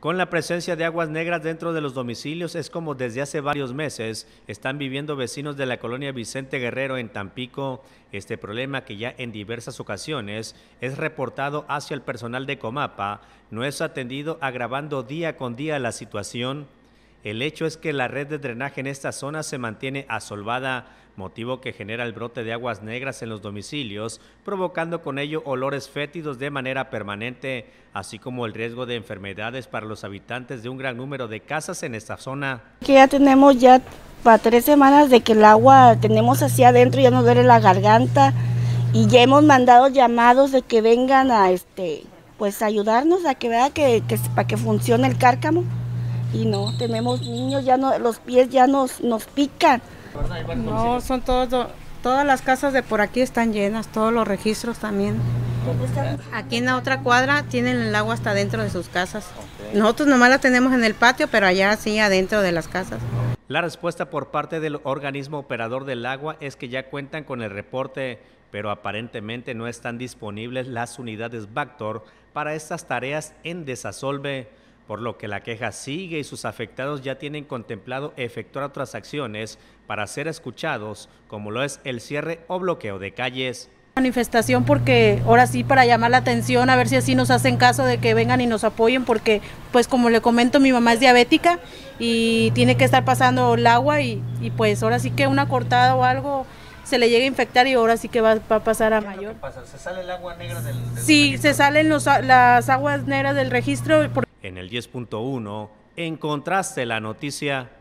Con la presencia de aguas negras dentro de los domicilios es como desde hace varios meses están viviendo vecinos de la colonia Vicente Guerrero en Tampico. Este problema que ya en diversas ocasiones es reportado hacia el personal de Comapa no es atendido agravando día con día la situación el hecho es que la red de drenaje en esta zona se mantiene asolvada, motivo que genera el brote de aguas negras en los domicilios, provocando con ello olores fétidos de manera permanente, así como el riesgo de enfermedades para los habitantes de un gran número de casas en esta zona. Que ya tenemos ya para tres semanas de que el agua tenemos hacia adentro, ya nos duele la garganta y ya hemos mandado llamados de que vengan a este pues ayudarnos a que vea que, que para que funcione el cárcamo y no, tenemos niños, ya no, los pies ya nos, nos pican. No, son todos, todas las casas de por aquí están llenas, todos los registros también. Aquí en la otra cuadra tienen el agua hasta dentro de sus casas. Nosotros nomás la tenemos en el patio, pero allá sí, adentro de las casas. La respuesta por parte del organismo operador del agua es que ya cuentan con el reporte, pero aparentemente no están disponibles las unidades Bactor para estas tareas en desasolve por lo que la queja sigue y sus afectados ya tienen contemplado efectuar otras acciones para ser escuchados, como lo es el cierre o bloqueo de calles. Manifestación porque ahora sí para llamar la atención, a ver si así nos hacen caso de que vengan y nos apoyen, porque pues como le comento, mi mamá es diabética y tiene que estar pasando el agua y, y pues ahora sí que una cortada o algo se le llega a infectar y ahora sí que va, a pasar a mayor. Pasa? ¿Se sale el agua negra del, registro? Sí, se salen las aguas negras del registro el 10.1 encontraste la noticia